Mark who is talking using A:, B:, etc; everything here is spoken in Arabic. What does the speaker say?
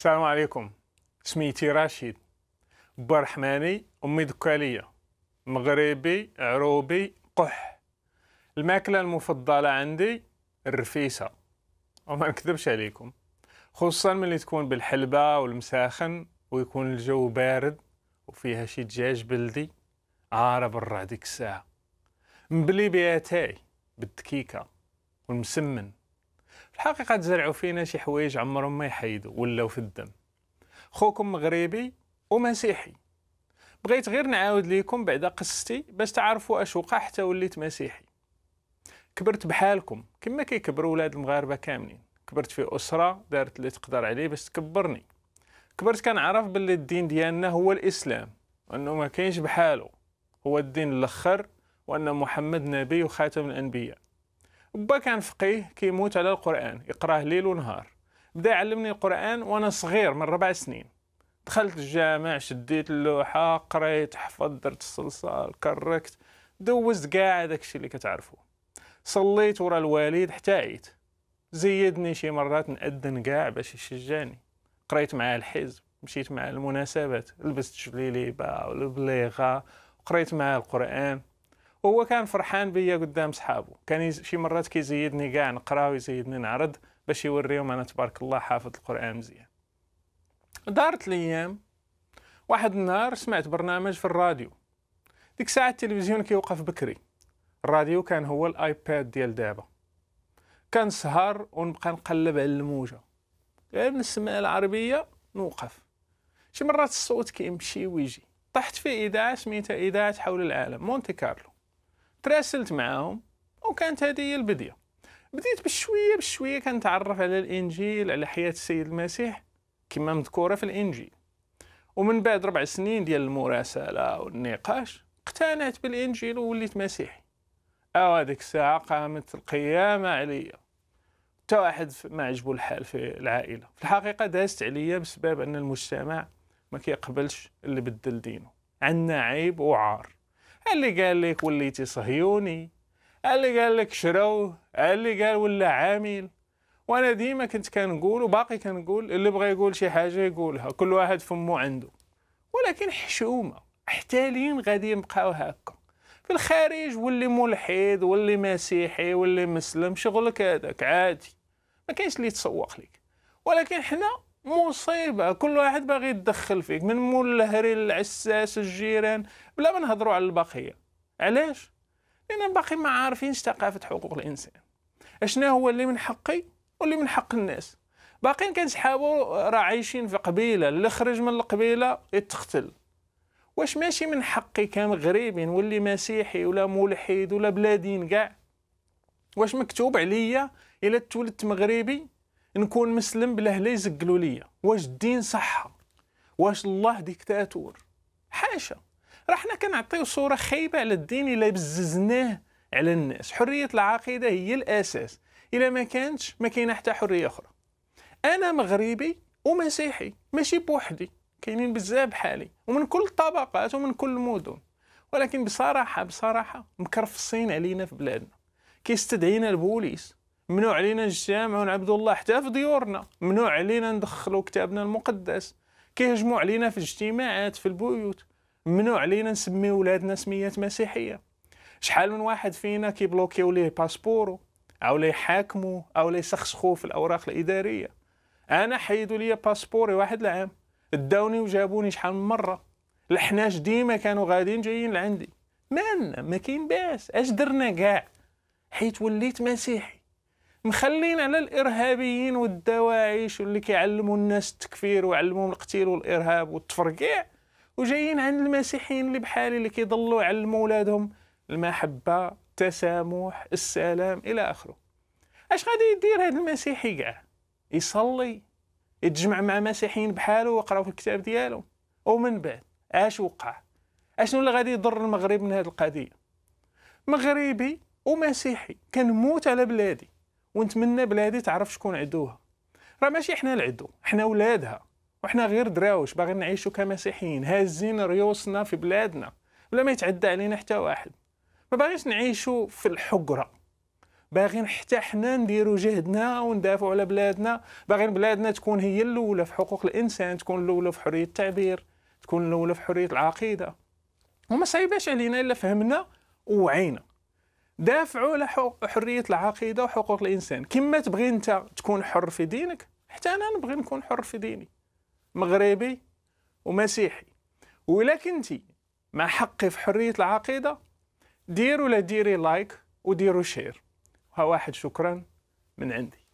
A: السلام عليكم سميتي رشيد برحماني أمي دكالية مغربي عروبي قح الماكلة المفضلة عندي الرفيسة وما نكذبش عليكم خصوصا ملي تكون بالحلبة والمساخن ويكون الجو بارد وفيها شي دجاج بلدي عارة برا ديك الساعة مبلي بيها تاي بالدكيكة والمسمن الحقيقه تزرعوا فينا شي حوايج عمرهم ما يحيدوا ولاو في الدم خوكم مغربي ومسيحي بغيت غير نعاود ليكم بعد قصتي باش تعرفوا اش وقع حتى وليت مسيحي كبرت بحالكم كما كيكبروا ولاد المغاربه كاملين كبرت في اسره دارت اللي تقدر عليه باش تكبرني كبرت كنعرف باللي الدين ديالنا هو الاسلام وانه ما كاينش بحاله هو الدين الاخر وان محمد نبي وخاتم الانبياء با كان فقيه كيموت على القرآن يقراه ليل ونهار بدا يعلمني القرآن وأنا صغير من ربع سنين دخلت الجامع شديت اللوحة قريت حفظت درت الصلصال كركت دوزت كاع داكشي اللي كتعرفو صليت ورا الوالد حتى عيت زيدني شي مرات نأذن كاع باش يشجعني قريت معاه الحزب مشيت معاه المناسبات لبست جليليبة والبليغة قريت معاه القرآن هو كان فرحان بيا قدام صحابه كان شي مرات كيزيدني كاع نقرا ويزيدني نعرض باش يوريهم انا تبارك الله حافظ القران مزيان دارت الايام واحد النهار سمعت برنامج في الراديو ديك الساعه التلفزيون كيوقف بكري الراديو كان هو الايباد ديال دابا كان سهر ونبقى نقلب على الموجه غير نسمع العربيه نوقف شي مرات الصوت كيمشي ويجي طحت في اذاعه سميتها اذاعه حول العالم مونتي كارلو تراسلت معاهم وكانت هذه هي البديه بديت بشويه بشويه كنتعرف على الانجيل على حياه السيد المسيح كما مذكوره في الانجيل ومن بعد ربع سنين ديال المراسله والنقاش اقتنعت بالانجيل ووليت مسيحي او هذيك الساعه قامت القيامه عليا حتى واحد ما عجبو الحال في العائله في الحقيقه دازت عليا بسبب ان المجتمع ما كيقبلش اللي بدل دينه عندنا عيب وعار اللي قال لك وليتي صهيوني اللي قال لك شروه اللي قال ولا عامل وانا ديما كنت كنقول وباقي كنقول اللي بغى يقول شي حاجه يقولها كل واحد فمو عنده ولكن حشومه احتالين غادي يبقاو هكا في الخارج واللي ملحد واللي مسيحي واللي مسلم شغلك هذاك عادي ما كاينش اللي يتسوق لك ولكن حنا مصيبه كل واحد باغي يتدخل فيك من مول الهري العساس الجيران بلا ما نهضروا على البقيه علاش لان باقي ما عارفينش ثقافه حقوق الانسان اشنا هو اللي من حقي واللي من حق الناس باقيين كنسحابوا راه عايشين في قبيله اللي خرج من القبيله يتقتل واش ماشي من حقي كمغربي نولي مسيحي ولا ملحد ولا بلا دين كاع واش مكتوب عليا الا تولدت مغربي نكون مسلم بلا هلا يزقلوا ليا واش الدين صحه واش الله ديكتاتور حاشا راه حنا كنعطيو صوره خايبه على الدين الا بززناه على الناس حريه العقيده هي الاساس الا ما كانتش ما كاينه حتى حريه اخرى انا مغربي ومسيحي ماشي بوحدي كاينين بزاف بحالي ومن كل الطبقات ومن كل المدن ولكن بصراحه بصراحه مكرفصين علينا في بلادنا كيستدعينا البوليس ممنوع علينا نجتمع ونعبد الله حتى في ديورنا ممنوع علينا ندخلوا كتابنا المقدس كيهجموا علينا في الاجتماعات في البيوت ممنوع علينا نسمي ولادنا سميات مسيحيه شحال من واحد فينا كيبلوكيو ليه باسبورو او لي يحاكمو او لي يسخسخو في الاوراق الاداريه انا حيدوا لي باسبوري واحد العام داوني وجابوني شحال من مره الحناش ديما كانوا غاديين جايين لعندي مالنا ما كاين باس اش درنا كاع حيت وليت مسيحي مخلين على الارهابيين والدواعش واللي كيعلموا الناس التكفير وعلموهم القتيل والارهاب والتفرقيع وجايين عند المسيحيين اللي بحالي اللي كيضلوا يعلموا ولادهم المحبه التسامح السلام الى اخره اش غادي يدير هذا المسيحي كاع يصلي يتجمع مع مسيحيين بحاله ويقراو في الكتاب ديالو ومن بعد اش وقع اشنو اللي غادي يضر المغرب من هذه القضيه مغربي ومسيحي كنموت على بلادي ونتمنى بلادي تعرف شكون عدوها راه ماشي حنا العدو حنا ولادها وحنا غير دراوش باغي نعيشو كمسيحيين هازين ريوسنا في بلادنا بلا ما يتعدى علينا حتى واحد ما باغيش نعيشو في الحقره باغيين حتى حنا نديرو جهدنا وندافعو على بلادنا باغيين بلادنا تكون هي الاولى في حقوق الانسان تكون الاولى في حريه التعبير تكون الاولى في حريه العقيده وما صعيباش علينا الا فهمنا ووعينا دافعوا على حريه العقيده وحقوق الانسان كما تبغي انت تكون حر في دينك حتى انا نبغي نكون حر في ديني مغربي ومسيحي ولكن كنتي مع حقي في حريه العقيده ديروا لا ديري لايك وديروا شير ها واحد شكرا من عندي